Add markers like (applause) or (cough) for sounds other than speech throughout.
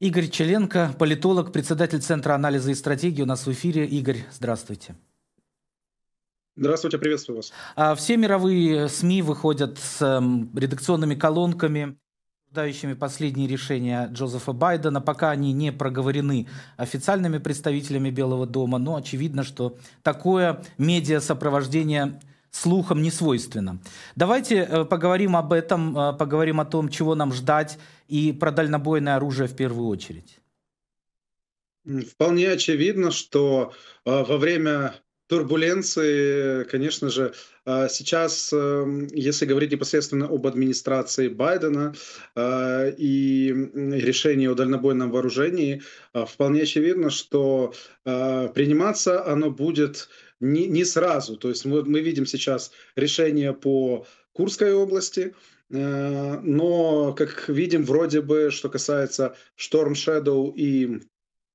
Игорь Челенко, политолог, председатель Центра анализа и стратегии у нас в эфире. Игорь, здравствуйте. Здравствуйте, приветствую вас. А, все мировые СМИ выходят с эм, редакционными колонками, дающими последние решения Джозефа Байдена. Пока они не проговорены официальными представителями Белого дома, но очевидно, что такое медиа сопровождение слухам не свойственно. Давайте э, поговорим об этом, э, поговорим о том, чего нам ждать, и про дальнобойное оружие в первую очередь. Вполне очевидно, что э, во время турбуленции, конечно же, сейчас, эм, если говорить непосредственно об администрации Байдена и решении о дальнобойном вооружении, вполне очевидно, что приниматься оно будет не, не сразу. То есть мы, мы видим сейчас решение по Курской области, э, но, как видим, вроде бы, что касается Storm Shadow и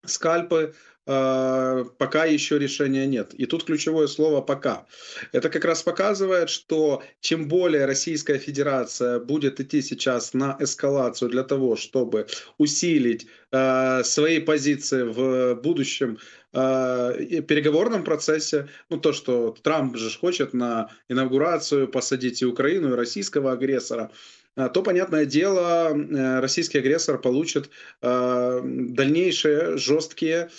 скальпы, э, пока еще решения нет. И тут ключевое слово «пока». Это как раз показывает, что чем более Российская Федерация будет идти сейчас на эскалацию для того, чтобы усилить э, свои позиции в будущем Э, переговорном процессе, ну то, что Трамп же хочет на инаугурацию посадить и Украину, и российского агрессора, э, то, понятное дело, э, российский агрессор получит дальнейшие жесткие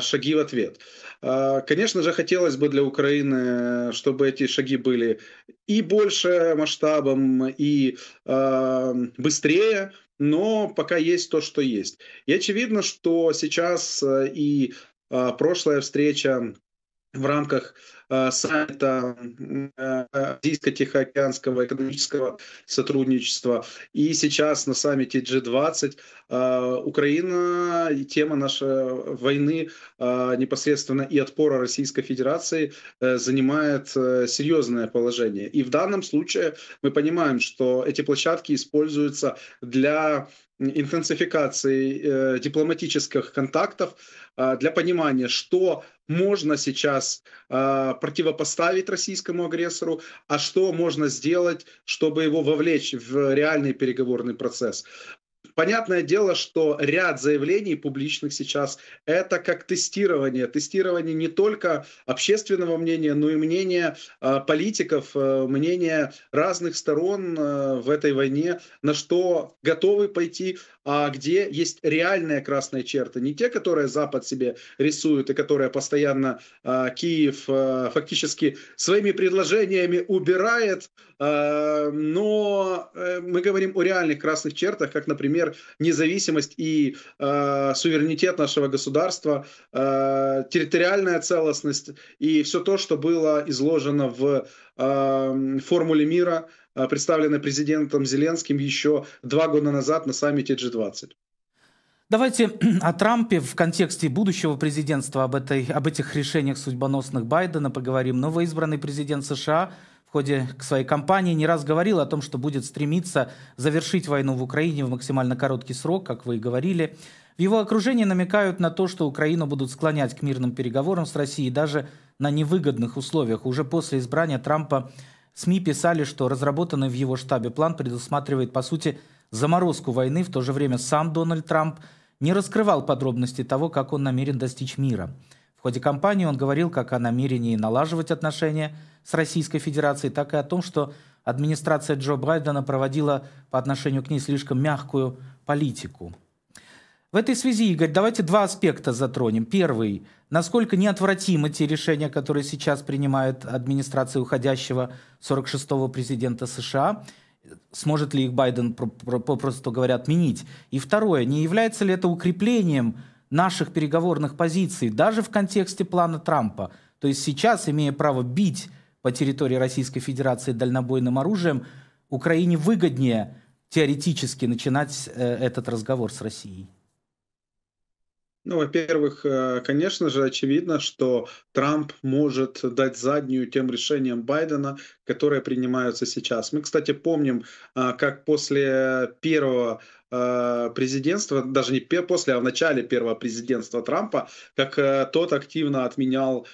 шаги в ответ. Конечно же, хотелось бы для Украины, чтобы эти шаги были и больше масштабом, и быстрее, но пока есть то, что есть. И очевидно, что сейчас и а, прошлая встреча в рамках э, а, саммита э, а, Азийско-Тихоокеанского экономического сотрудничества. И сейчас на саммите G20 э, а, Украина и тема нашей войны э, непосредственно и отпора Российской Федерации э, занимает э, серьезное положение. И в данном случае мы понимаем, что эти площадки используются для интенсификации э, дипломатических контактов э, для понимания, что можно сейчас э, противопоставить российскому агрессору, а что можно сделать, чтобы его вовлечь в реальный переговорный процесс. Понятное дело, что ряд заявлений публичных сейчас это как тестирование. Тестирование не только общественного мнения, но и мнения э, политиков, э, мнения разных сторон э, в этой войне, на что готовы пойти, а где есть реальные красные черты. Не те, которые Запад себе рисует и которые постоянно э, Киев э, фактически своими предложениями убирает, э, но мы говорим о реальных красных чертах, как, например, независимость и э, суверенитет нашего государства, э, территориальная целостность и все то, что было изложено в э, формуле мира, э, представленной президентом Зеленским еще два года назад на саммите G20. Давайте (clears throat) о Трампе в контексте будущего президентства, об, этой, об этих решениях судьбоносных Байдена поговорим. Новоизбранный президент США ходе своей кампании не раз говорил о том, что будет стремиться завершить войну в Украине в максимально короткий срок, как вы и говорили. В его окружении намекают на то, что Украину будут склонять к мирным переговорам с Россией даже на невыгодных условиях. Уже после избрания Трампа СМИ писали, что разработанный в его штабе план предусматривает, по сути, заморозку войны. В то же время сам Дональд Трамп не раскрывал подробности того, как он намерен достичь мира. В ходе кампании он говорил как о намерении налаживать отношения с Российской Федерацией, так и о том, что администрация Джо Байдена проводила по отношению к ней слишком мягкую политику. В этой связи, Игорь, давайте два аспекта затронем. Первый. Насколько неотвратимы те решения, которые сейчас принимает администрация уходящего 46-го президента США? Сможет ли их Байден, попросту говоря, отменить? И второе. Не является ли это укреплением наших переговорных позиций, даже в контексте плана Трампа. То есть сейчас, имея право бить по территории Российской Федерации дальнобойным оружием, Украине выгоднее теоретически начинать э, этот разговор с Россией. Ну, во-первых, э, конечно же, очевидно, что Трамп может дать заднюю тем решениям Байдена, которые принимаются сейчас. Мы, кстати, помним, э, как после первого э, президентства, даже не после, а в начале первого президентства Трампа, как тот активно отменял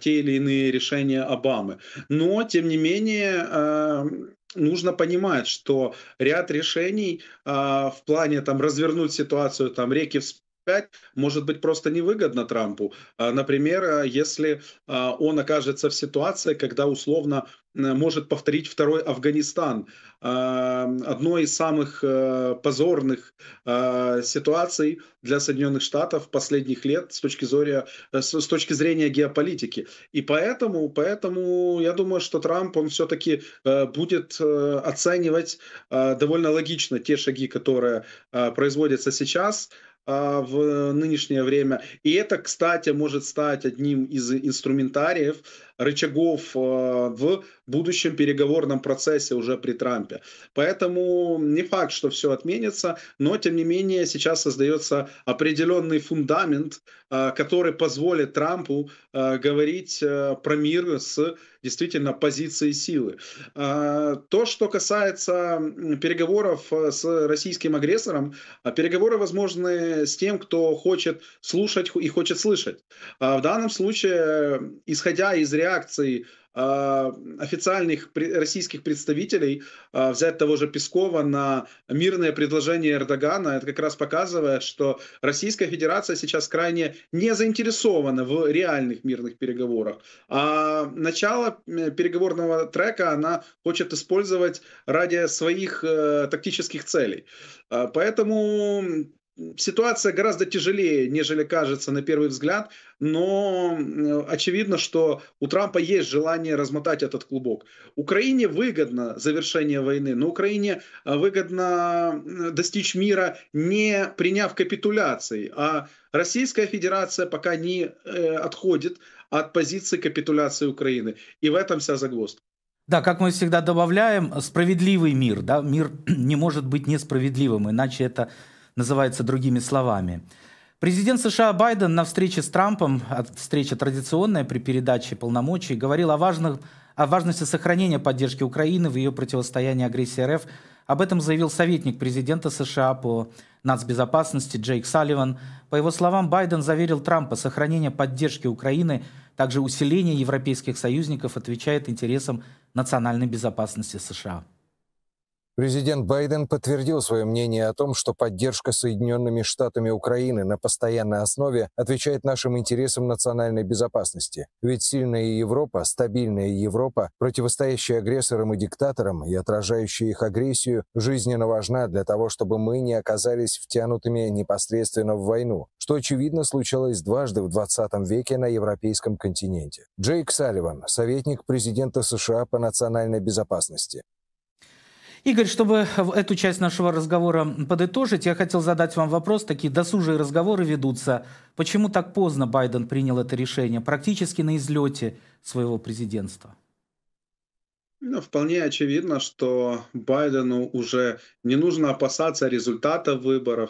те или иные решения Обамы. Но, тем не менее, эм, нужно понимать, что ряд решений в плане там развернуть ситуацию, там реки может быть просто невыгодно Трампу. А, например, а, если а, он окажется в ситуации, когда условно может повторить второй Афганистан. Одной из самых э, позорных ситуаций для Соединенных Штатов последних лет с точки зрения, э, с точки зрения геополитики. И поэтому, поэтому я думаю, что Трамп, он все-таки э, будет оценивать довольно логично те шаги, которые производятся сейчас, а, в э, нынешнее время. И это, кстати, может стать одним из инструментариев рычагов э, в будущем переговорном процессе уже при Трампе. Поэтому не факт, что все отменится, но тем не менее сейчас создается определенный фундамент, э, который позволит Трампу э, говорить про мир с действительно позиции силы. То, что касается переговоров с российским агрессором, переговоры возможны с тем, кто хочет слушать и хочет слышать. В данном случае, исходя из реальности, реакции а, официальных российских представителей а, взять того же Пескова на мирное предложение Эрдогана. Это как раз показывает, что Российская Федерация сейчас крайне не заинтересована в реальных мирных переговорах. А начало э, переговорного трека она хочет использовать ради своих э, тактических целей. А, поэтому ситуация гораздо тяжелее, нежели кажется на первый взгляд но очевидно, что у Трампа есть желание размотать этот клубок. Украине выгодно завершение войны, но Украине а, выгодно достичь мира, не приняв капитуляции, а Российская Федерация пока не э, отходит от позиции капитуляции Украины. И в этом вся загвоздка. Да, как мы всегда добавляем, справедливый мир. Да? Мир (clears throat) не может быть несправедливым, иначе это называется другими словами. Президент США Байден на встрече с Трампом, а встреча традиционная при передаче полномочий, говорил о, важных, о важности сохранения поддержки Украины в ее противостоянии агрессии РФ. Об этом заявил советник президента США по нацбезопасности Джейк Салливан. По его словам, Байден заверил Трампа, сохранение поддержки Украины, также усиление европейских союзников отвечает интересам национальной безопасности США. Президент Байден подтвердил свое мнение о том, что поддержка Соединенными Штатами Украины на постоянной основе отвечает нашим интересам национальной безопасности. Ведь сильная Европа, стабильная Европа, противостоящая агрессорам и диктаторам и отражающая их агрессию, жизненно важна для того, чтобы мы не оказались втянутыми непосредственно в войну, что, очевидно, случалось дважды в 20 веке на европейском континенте. Джейк Салливан, советник президента США по национальной безопасности. Игорь, чтобы эту часть нашего разговора подытожить, я хотел задать вам вопрос. Такие досужие разговоры ведутся. Почему так поздно Байден принял это решение? Практически на излете своего президентства. Ну, вполне очевидно, что Байдену уже не нужно опасаться результата выборов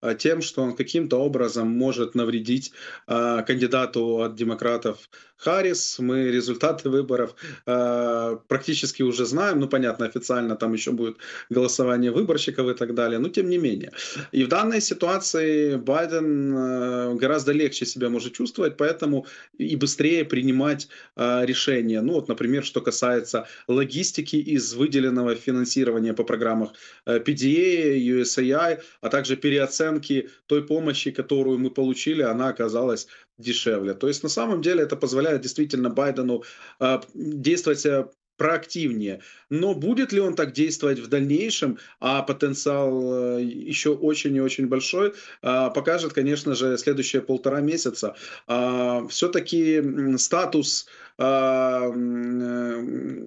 а тем, что он каким-то образом может навредить а, кандидату от демократов Харрис. Мы результаты выборов а, практически уже знаем. Ну, понятно, официально там еще будет голосование выборщиков и так далее, но тем не менее. И в данной ситуации Байден а, гораздо легче себя может чувствовать, поэтому и быстрее принимать а, решения. Ну, вот, например, что касается логистики из выделенного финансирования по программах э, PDA, USAI, а также переоценки той помощи, которую мы получили, она оказалась дешевле. То есть на самом деле это позволяет действительно Байдену э, действовать э, проактивнее. Но будет ли он так действовать в дальнейшем, а потенциал еще очень и очень большой, покажет, конечно же, следующие полтора месяца. А, Все-таки статус а, э,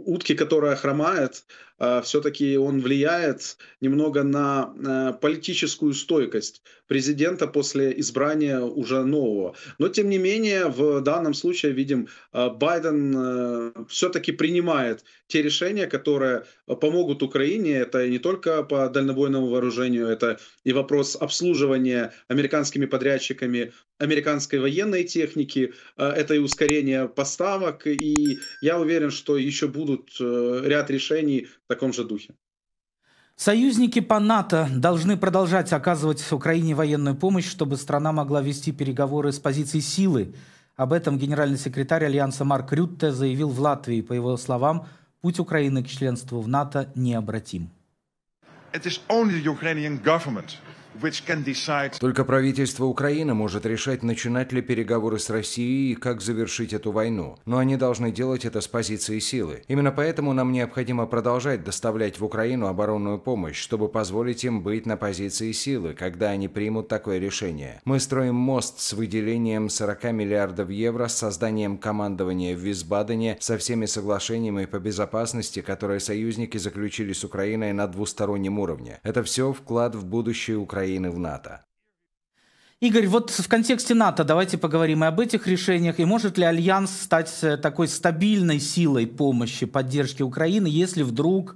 утки, которая хромает, а, все-таки он влияет немного на э, политическую стойкость президента после избрания уже нового. Но, тем не менее, в данном случае, видим, а, Байден э, все-таки принимает те решения, которые помогут Украине. Это не только по дальнобойному вооружению, это и вопрос обслуживания американскими подрядчиками американской военной техники, э, это и ускорение поставок, и я уверен, что еще будут э, ряд решений в таком же духе. Союзники по НАТО должны продолжать оказывать Украине военную помощь, чтобы страна могла вести переговоры с позиции силы. Об этом генеральный секретарь Альянса Марк Рютте заявил в Латвии. По его словам, путь Украины к членству в НАТО необратим. It is only the Ukrainian government только правительство Украины может решать, начинать ли переговоры с Россией и как завершить эту войну. Но они должны делать это с позиции силы. Именно поэтому нам необходимо продолжать доставлять в Украину оборонную помощь, чтобы позволить им быть на позиции силы, когда они примут такое решение. Мы строим мост с выделением 40 миллиардов евро, с созданием командования в Висбадене, со всеми соглашениями по безопасности, которые союзники заключили с Украиной на двустороннем уровне. Это все вклад в будущее Украины Украины в НАТО. Игорь, вот в контексте НАТО давайте поговорим и об этих решениях, и может ли Альянс стать э, такой стабильной силой помощи, поддержки Украины, если вдруг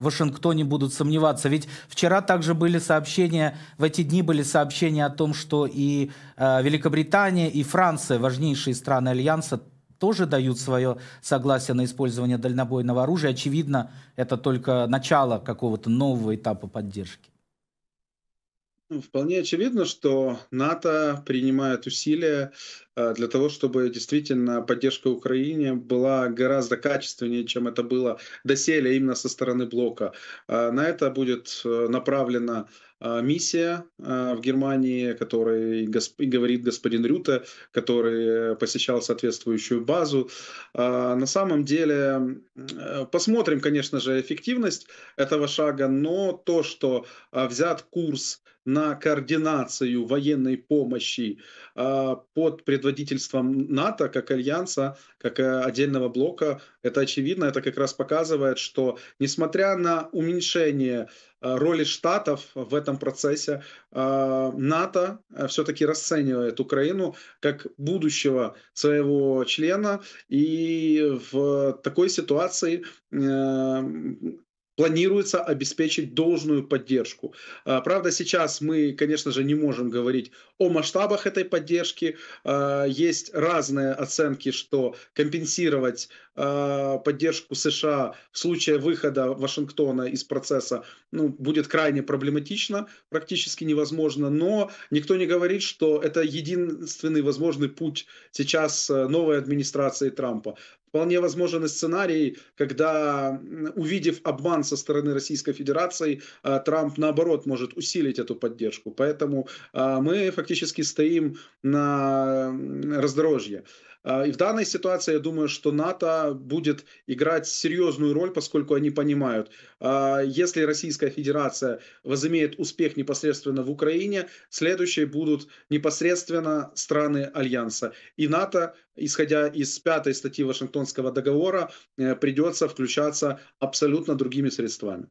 в Вашингтоне будут сомневаться. Ведь вчера также были сообщения, в эти дни были сообщения о том, что и э, Великобритания, и Франция, важнейшие страны Альянса, тоже дают свое согласие на использование дальнобойного оружия. Очевидно, это только начало какого-то нового этапа поддержки. Ну, вполне очевидно, что НАТО принимает усилия а, для того, чтобы действительно поддержка Украине была гораздо качественнее, чем это было доселе именно со стороны блока. А, на это будет э, направлена а, миссия в Германии, которой говорит господин Рюте, который посещал соответствующую базу. На самом деле, э, посмотрим, конечно же, эффективность этого шага, но то, что взят курс на координацию военной помощи а, под предводительством НАТО как альянса, как э, отдельного блока, это очевидно, это как раз показывает, что несмотря на уменьшение а, роли Штатов в этом процессе, а, НАТО э, все-таки расценивает Украину как будущего своего члена, и в такой ситуации э, планируется обеспечить должную поддержку. А, правда, сейчас мы, конечно же, не можем говорить о масштабах этой поддержки. А, есть разные оценки, что компенсировать а, поддержку США в случае выхода Вашингтона из процесса ну, будет крайне проблематично, практически невозможно. Но никто не говорит, что это единственный возможный путь сейчас э, новой администрации Трампа. Вполне возможен сценарий, когда, увидев обман со стороны Российской Федерации, э, Трамп, наоборот, может усилить эту поддержку. Поэтому э, мы фактически стоим на раздорожье. А, и в данной ситуации, я думаю, что НАТО будет играть серьезную роль, поскольку они понимают, а, если Российская Федерация возымеет успех непосредственно в Украине, следующие будут непосредственно страны Альянса. И НАТО, исходя из пятой статьи Вашингтонского договора, э, придется включаться абсолютно другими средствами.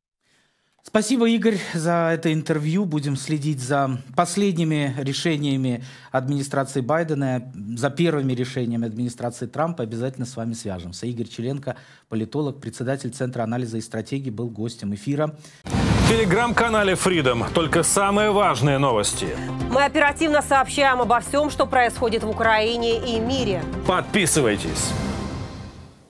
Спасибо, Игорь, за это интервью. Будем следить за последними решениями администрации Байдена, за первыми решениями администрации Трампа. Обязательно с вами свяжемся. Игорь Челенко, политолог, председатель Центра анализа и стратегии, был гостем эфира. В телеграм-канале Freedom только самые важные новости. Мы оперативно сообщаем обо всем, что происходит в Украине и мире. Подписывайтесь.